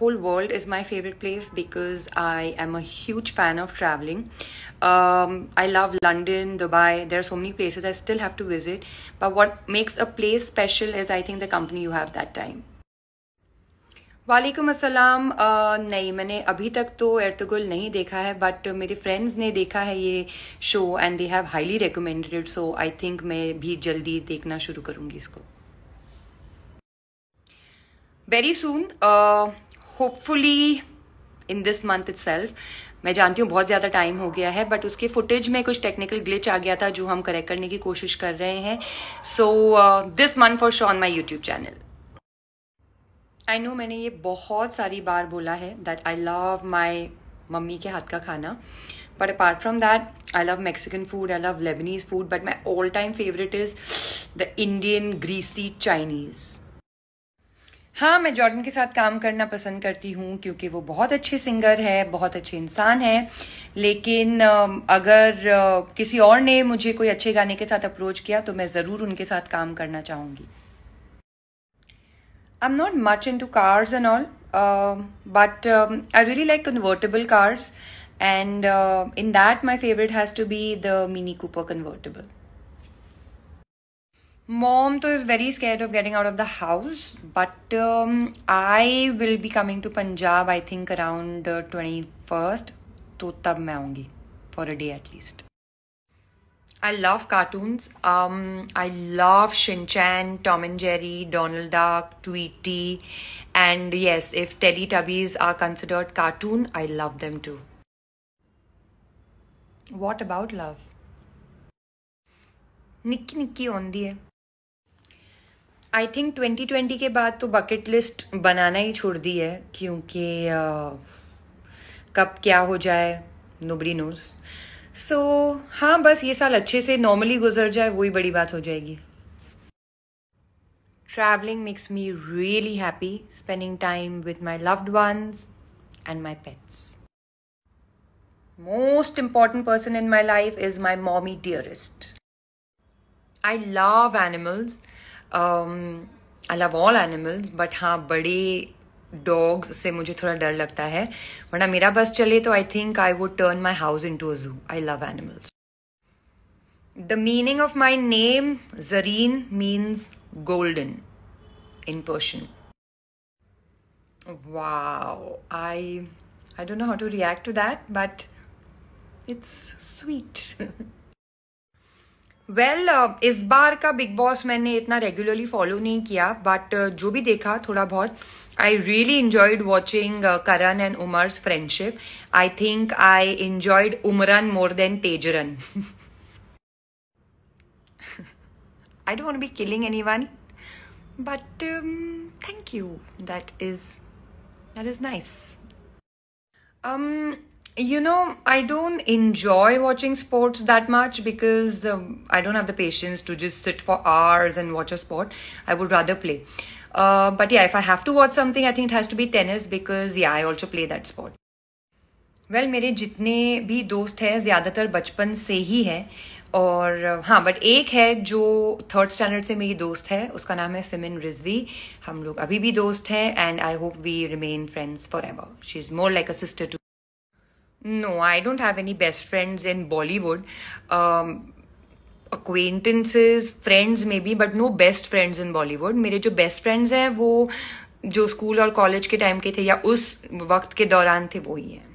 whole world is my favorite place because I am a huge fan of traveling. Um, I love London, Dubai. There are so many places I still have to visit. But what makes a place special is, I think, the company you have that time. वालेकुम असलम नहीं मैंने अभी तक तो एर्तगुल नहीं देखा है but मेरे फ्रेंड्स ने देखा है ये show and they have highly recommended so I think मैं भी जल्दी देखना शुरू करूंगी इसको very soon hopefully in this month it मैं जानती हूँ बहुत ज़्यादा टाइम हो गया है बट उसके फुटेज में कुछ टेक्निकल ग्लिच आ गया था जो हम करेक्ट करने की कोशिश कर रहे हैं so this month for show on my YouTube channel I know मैंने ये बहुत सारी बार बोला है that I love my mummy के हाथ का खाना but apart from that I love Mexican food I love Lebanese food but my all time favourite is the Indian greasy Chinese हाँ मैं जॉर्डन के साथ काम करना पसंद करती हूँ क्योंकि वो बहुत अच्छे सिंगर है बहुत अच्छे इंसान है लेकिन अगर किसी और ने मुझे कोई अच्छे गाने के साथ अप्रोच किया तो मैं ज़रूर उनके साथ काम करना चाहूँगी I am not much into cars and all but I really like convertible cars and in that my favourite has to be the Mini Cooper convertible Mom too is very scared of getting out of the house, but um, I will be coming to Punjab. I think around twenty first. to tab मैं for a day at least. I love cartoons. Um, I love Shin Tom and Jerry, Donald Duck, Tweety, and yes, if Teletubbies are considered cartoon, I love them too. What about love? Nikki Nikki on the air. I think 2020 के बाद तो bucket list बनाना ही छोड़ दी है क्योंकि कब क्या हो जाए नोबडी नोज सो हाँ बस ये साल अच्छे से नॉर्मली गुजर जाए वही बड़ी बात हो जाएगी travelling makes me really happy spending time with my loved ones and my pets most important person in my life is my mommy dearest I love animals um, I love all animals but हाँ बड़े dogs से मुझे थोड़ा डर लगता है वरना मेरा बस चले तो I think I would turn my house into a zoo I love animals the meaning of my name Zareen means golden in Persian wow i i don't know how to react to that but it's sweet well well, uh, इस बार का big boss मैंने इतना regularly follow नहीं किया but uh, जो भी देखा थोड़ा बहुत I really enjoyed watching Karan and Umar's friendship I think I enjoyed Umran more than Tejran I don't be killing anyone but thank you that is that is nice you know, I don't enjoy watching sports that much because um, I don't have the patience to just sit for hours and watch a sport. I would rather play. Uh, but yeah, if I have to watch something, I think it has to be tennis because yeah, I also play that sport. well, मेरे Jitne भी dost hai, ज़्यादातर बचपन से ही hi और uh, हाँ but एक है जो थर्ड स्टैंडर्ड से मेरी दोस्त है उसका नाम है सिमिन रिजवी हम लोग अभी भी दोस्त हैं and I hope we remain friends forever she is more like a sister to No, I don't have any best friends in Bollywood. Um, acquaintances, friends maybe, but no best friends in Bollywood. मेरे जो best friends हैं वो जो school और college के time के थे या उस वक्त के दौरान थे वो ही हैं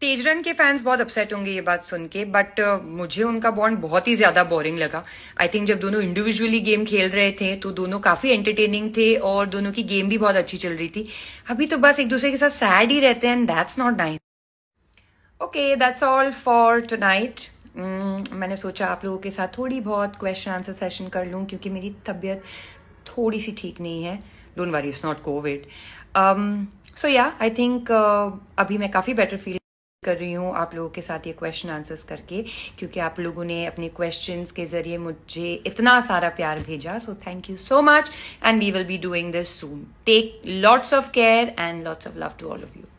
तेजरन के फैंस बहुत अपसेट होंगे ये बात सुन के बट uh, मुझे उनका बॉन्ड बहुत ही ज्यादा बोरिंग लगा आई थिंक जब दोनों इंडिविजुअली गेम खेल रहे थे तो दोनों काफी एंटरटेनिंग थे और दोनों की गेम भी बहुत अच्छी चल रही थी अभी तो बस एक दूसरे के साथ सैड ही रहते हैं and that's not nice okay that's all for tonight मैंने सोचा आप लोगों के साथ थोड़ी बहुत क्वेश्चन आंसर सेशन कर लूँ क्योंकि मेरी तबीयत थोड़ी सी ठीक नहीं है don't worry is not COVID so या आई थिंक अभी मैं काफ़ी बेटर फील कर रही हूँ आप लोगों के साथ ये क्वेश्चन आंसर्स करके क्योंकि आप लोगों ने अपने क्वेश्चंस के जरिए मुझे इतना सारा प्यार भेजा so thank you so much and we will be doing this soon take lots of care and lots of love to all of you